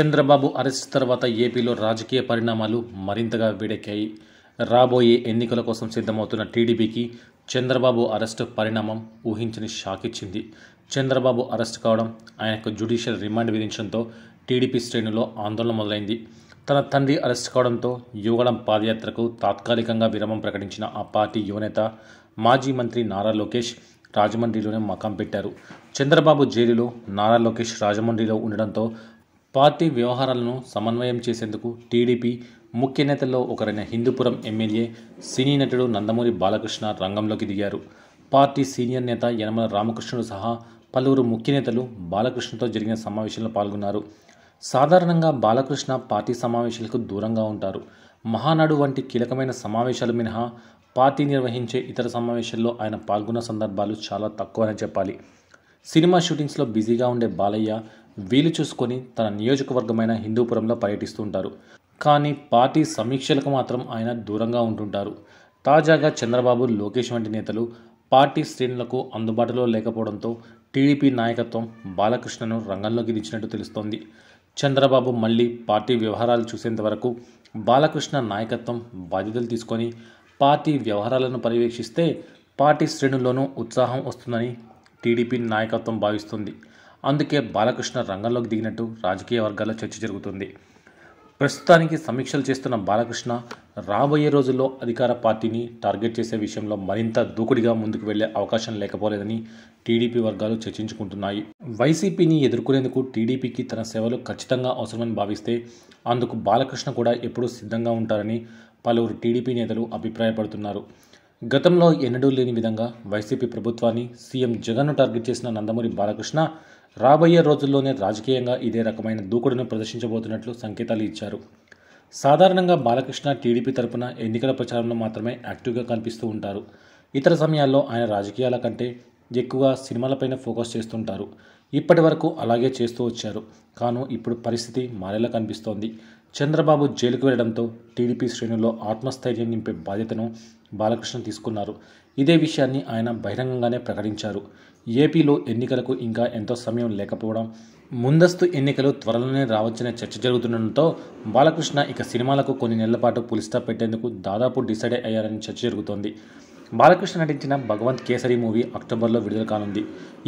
Chandrababu arrest తర్వాత ఏపీలో రాజకీయ పరిణామాలు మరింతగా వేడెక్కాయి రాబోయే ఎన్నికల కోసం సిద్ధమవుతున్న టీడీపీకి చంద్రబాబు అరెస్టు పరిణామం ఊహించని షాక్ ఇచ్చింది చంద్రబాబు అరెస్ట్ కావడం ఆయనకు జ్యుడిషియల్ రిమాండ్ విధించడంతో టీడీపీ శ్రేణులో ఆందోళన మొదలైంది తన తండ్రి అరెస్ట్ కావడంతో యువగళం పాదయాత్రకు తాత్కాలికంగా విరామం ప్రకటించిన ఆ పార్టీ యువనేత మాజీ మంత్రి నారా లోకేష్ రాజమండ్రిలోనే మకాం పెట్టారు చంద్రబాబు జైలులో నారా లోకేష్ రాజమండ్రిలో ఉండడంతో పార్టీ వ్యవహారాలను సమన్వయం చేసేందుకు టీడీపీ ముఖ్య నేతల్లో ఒకరైన హిందూపురం ఎమ్మెల్యే సినీ నటుడు నందమూరి బాలకృష్ణ రంగంలోకి దిగారు పార్టీ సీనియర్ నేత యనమల రామకృష్ణుడు సహా పలువురు ముఖ్య నేతలు బాలకృష్ణతో జరిగిన సమావేశంలో పాల్గొన్నారు సాధారణంగా బాలకృష్ణ పార్టీ సమావేశాలకు దూరంగా ఉంటారు మహానాడు వంటి కీలకమైన సమావేశాలు మినహా పార్టీ నిర్వహించే ఇతర సమావేశాల్లో ఆయన పాల్గొన్న సందర్భాలు చాలా అని చెప్పాలి సినిమా షూటింగ్స్లో బిజీగా ఉండే బాలయ్య వీలు చూసుకొని తన నియోజకవర్గమైన హిందూపురంలో పర్యటిస్తుంటారు కానీ పార్టీ సమీక్షలకు మాత్రం ఆయన దూరంగా ఉంటుంటారు తాజాగా చంద్రబాబు లోకేష్ వంటి నేతలు పార్టీ శ్రేణులకు అందుబాటులో లేకపోవడంతో టీడీపీ నాయకత్వం బాలకృష్ణను రంగంలోకి దించినట్టు తెలుస్తోంది చంద్రబాబు మళ్ళీ పార్టీ వ్యవహారాలు చూసేంత వరకు బాలకృష్ణ నాయకత్వం బాధ్యతలు తీసుకొని పార్టీ వ్యవహారాలను పర్యవేక్షిస్తే పార్టీ శ్రేణుల్లోనూ ఉత్సాహం వస్తుందని టీడీపీ నాయకత్వం భావిస్తుంది అందుకే బాలకృష్ణ రంగంలోకి దిగినట్టు రాజకీయ వర్గాల్లో చర్చ జరుగుతుంది ప్రస్తుతానికి సమీక్షలు చేస్తున్న బాలకృష్ణ రాబోయే రోజుల్లో అధికార పార్టీని టార్గెట్ చేసే విషయంలో మరింత దూకుడిగా ముందుకు వెళ్లే అవకాశం లేకపోలేదని టీడీపీ వర్గాలు చర్చించుకుంటున్నాయి వైసీపీని ఎదుర్కొనేందుకు టీడీపీకి తన సేవలు ఖచ్చితంగా అవసరమని భావిస్తే అందుకు బాలకృష్ణ కూడా ఎప్పుడూ సిద్ధంగా ఉంటారని పలువురు టీడీపీ నేతలు అభిప్రాయపడుతున్నారు గతంలో ఎన్నడూ లేని విధంగా వైసీపీ ప్రభుత్వాన్ని సీఎం జగన్ను టార్గెట్ చేసిన నందమూరి బాలకృష్ణ రాబోయే రోజుల్లోనే రాజకీయంగా ఇదే రకమైన దూకుడును ప్రదర్శించబోతున్నట్లు సంకేతాలు ఇచ్చారు సాధారణంగా బాలకృష్ణ టీడీపీ తరపున ఎన్నికల ప్రచారంలో మాత్రమే యాక్టివ్గా కనిపిస్తూ ఉంటారు ఇతర సమయాల్లో ఆయన రాజకీయాల కంటే ఎక్కువగా సినిమాలపైన ఫోకస్ చేస్తుంటారు ఇప్పటి వరకు అలాగే చేస్తూ వచ్చారు కాను ఇప్పుడు పరిస్థితి మారేలా కనిపిస్తోంది చంద్రబాబు జైలుకు వెళ్లడంతో టీడీపీ శ్రేణుల్లో ఆత్మస్థైర్యం నింపే బాధ్యతను బాలకృష్ణ తీసుకున్నారు ఇదే విషయాన్ని ఆయన బహిరంగంగానే ప్రకటించారు ఏపీలో ఎన్నికలకు ఇంకా ఎంతో సమయం లేకపోవడం ముందస్తు ఎన్నికలు త్వరలోనే రావచ్చనే చర్చ జరుగుతుండటంతో బాలకృష్ణ ఇక సినిమాలకు కొన్ని నెలల పాటు పులిస్టాప్ పెట్టేందుకు దాదాపు డిసైడ్ అయ్యారని చర్చ జరుగుతోంది బాలకృష్ణ నటించిన భగవంత్ కేసరి మూవీ అక్టోబర్లో విడుదల కానుంది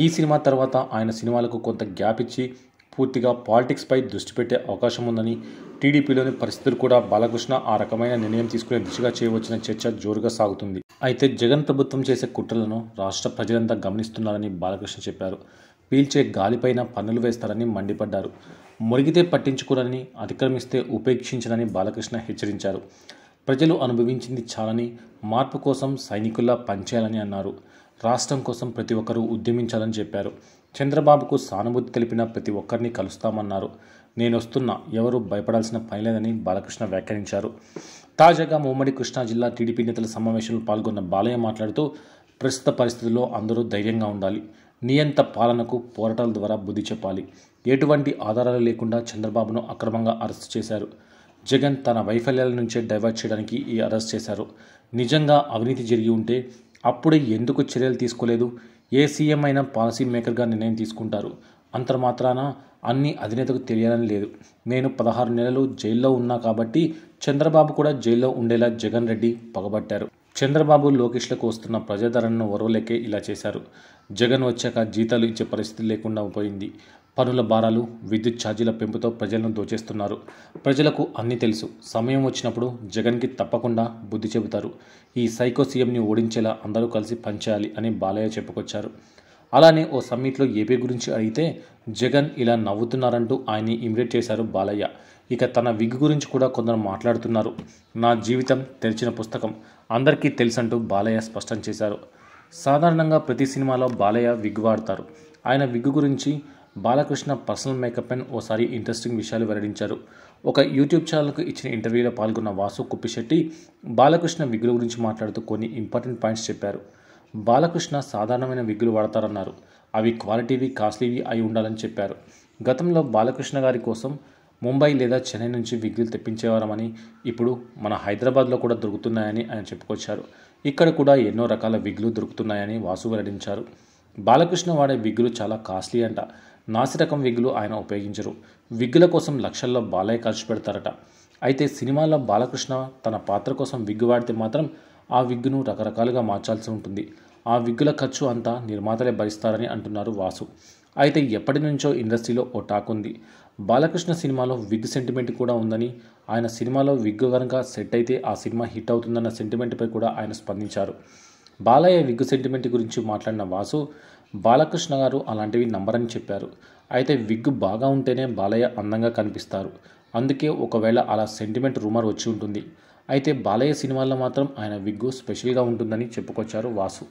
ఈ సినిమా తర్వాత ఆయన సినిమాలకు కొంత గ్యాప్ ఇచ్చి పూర్తిగా పాలిటిక్స్పై దృష్టి పెట్టే అవకాశం ఉందని టీడీపీలోని పరిస్థితులు కూడా బాలకృష్ణ ఆ రకమైన నిర్ణయం తీసుకునే దిశగా చేయవచ్చిన చర్చ జోరుగా సాగుతుంది అయితే జగన్ ప్రభుత్వం చేసే కుట్రలను రాష్ట్ర ప్రజలంతా గమనిస్తున్నారని బాలకృష్ణ చెప్పారు పీల్చే గాలిపైన పన్నులు వేస్తారని మండిపడ్డారు మురిగితే పట్టించుకోరని అతిక్రమిస్తే ఉపేక్షించరని బాలకృష్ణ హెచ్చరించారు ప్రజలు అనుభవించింది చాలని మార్పు కోసం సైనికుల్లా పనిచేయాలని అన్నారు రాష్ట్రం కోసం ప్రతి ఒక్కరూ ఉద్యమించాలని చెప్పారు చంద్రబాబుకు సానుభూతి తెలిపిన ప్రతి ఒక్కరిని కలుస్తామన్నారు నేను వస్తున్నా ఎవరు భయపడాల్సిన పని లేదని బాలకృష్ణ వ్యాఖ్యానించారు తాజాగా ఉమ్మడి కృష్ణా జిల్లా టీడీపీ నేతల సమావేశంలో పాల్గొన్న బాలయ్య మాట్లాడుతూ ప్రస్తుత పరిస్థితుల్లో అందరూ ధైర్యంగా ఉండాలి నియంత పాలనకు పోరాటాల ద్వారా బుద్ధి చెప్పాలి ఎటువంటి ఆధారాలు లేకుండా చంద్రబాబును అక్రమంగా అరెస్టు చేశారు జగన్ తన వైఫల్యాల నుంచే డైవర్ట్ చేయడానికి ఈ అరెస్ట్ చేశారు నిజంగా అవినీతి జరిగి ఉంటే అప్పుడే ఎందుకు చర్యలు తీసుకోలేదు ఏ సీఎం అయినా పాలసీ మేకర్గా నిర్ణయం తీసుకుంటారు అంతర్మాత్రాన అన్ని అధినేతకు తెలియాలని లేదు నేను పదహారు నెలలు జైల్లో ఉన్నా కాబట్టి చంద్రబాబు కూడా జైల్లో ఉండేలా జగన్ రెడ్డి పగబట్టారు చంద్రబాబు లోకేష్లకు వస్తున్న ప్రజాదరణను ఒరవలేకే ఇలా చేశారు జగన్ వచ్చాక జీతాలు ఇచ్చే పరిస్థితి లేకుండా పోయింది పనుల భారాలు విద్యుత్ ఛార్జీల పెంపుతో ప్రజలను దోచేస్తున్నారు ప్రజలకు అన్నీ తెలుసు సమయం వచ్చినప్పుడు జగన్కి తప్పకుండా బుద్ధి చెబుతారు ఈ సైకో సీఎంని ఓడించేలా అందరూ కలిసి పనిచేయాలి అని బాలయ్య చెప్పుకొచ్చారు అలానే ఓ సమ్మిట్లో ఏపీ గురించి అడిగితే జగన్ ఇలా నవ్వుతున్నారంటూ ఆయన్ని ఇమిడేట్ చేశారు బాలయ్య ఇక తన విగ్ గురించి కూడా కొందరు మాట్లాడుతున్నారు నా జీవితం తెరిచిన పుస్తకం అందరికీ తెలుసంటూ బాలయ్య స్పష్టం చేశారు సాధారణంగా ప్రతి సినిమాలో బాలయ్య విగ్ వాడతారు ఆయన విగ్ గురించి బాలకృష్ణ పర్సనల్ మేకప్ అండ్ ఓసారి ఇంట్రెస్టింగ్ విషయాలు వెల్లడించారు ఒక యూట్యూబ్ ఛానల్కు ఇచ్చిన ఇంటర్వ్యూలో పాల్గొన్న వాసు కుప్పిశెట్టి బాలకృష్ణ విగ్గుల గురించి మాట్లాడుతూ కొన్ని ఇంపార్టెంట్ పాయింట్స్ చెప్పారు బాలకృష్ణ సాధారణమైన విగ్గులు వాడతారన్నారు అవి క్వాలిటీవి కాస్ట్లీవి అయి ఉండాలని చెప్పారు గతంలో బాలకృష్ణ గారి కోసం ముంబై లేదా చెన్నై నుంచి విగ్గులు తెప్పించేవారమని ఇప్పుడు మన హైదరాబాద్లో కూడా దొరుకుతున్నాయని ఆయన చెప్పుకొచ్చారు ఇక్కడ కూడా ఎన్నో రకాల విగ్గులు దొరుకుతున్నాయని వాసు వెల్లడించారు బాలకృష్ణ వాడే విగ్గులు చాలా కాస్ట్లీ అంట నాసి రకం విగ్గులు ఆయన ఉపయోగించరు విగ్గుల కోసం లక్షల్లో బాలయ్య ఖర్చు పెడతారట అయితే సినిమాల్లో బాలకృష్ణ తన పాత్ర కోసం విగ్గు వాడితే మాత్రం ఆ విగ్గును రకరకాలుగా మార్చాల్సి ఉంటుంది ఆ విగ్గుల ఖర్చు అంతా నిర్మాతలే భరిస్తారని అంటున్నారు వాసు అయితే ఎప్పటి నుంచో ఇండస్ట్రీలో ఓ టాక్ ఉంది బాలకృష్ణ సినిమాలో విగ్ సెంటిమెంట్ కూడా ఉందని ఆయన సినిమాలో విగ్గు కనుక సెట్ అయితే ఆ సినిమా హిట్ అవుతుందన్న సెంటిమెంట్పై కూడా ఆయన స్పందించారు బాలయ్య విగ్గు సెంటిమెంట్ గురించి మాట్లాడిన వాసు బాలకృష్ణ గారు అలాంటివి నమ్మరని చెప్పారు అయితే విగ్గు బాగా ఉంటేనే బాలయ్య అందంగా కనిపిస్తారు అందుకే ఒకవేళ అలా సెంటిమెంట్ రూమర్ వచ్చి ఉంటుంది అయితే బాలయ్య సినిమాల్లో మాత్రం ఆయన విగ్గు స్పెషల్గా ఉంటుందని చెప్పుకొచ్చారు వాసు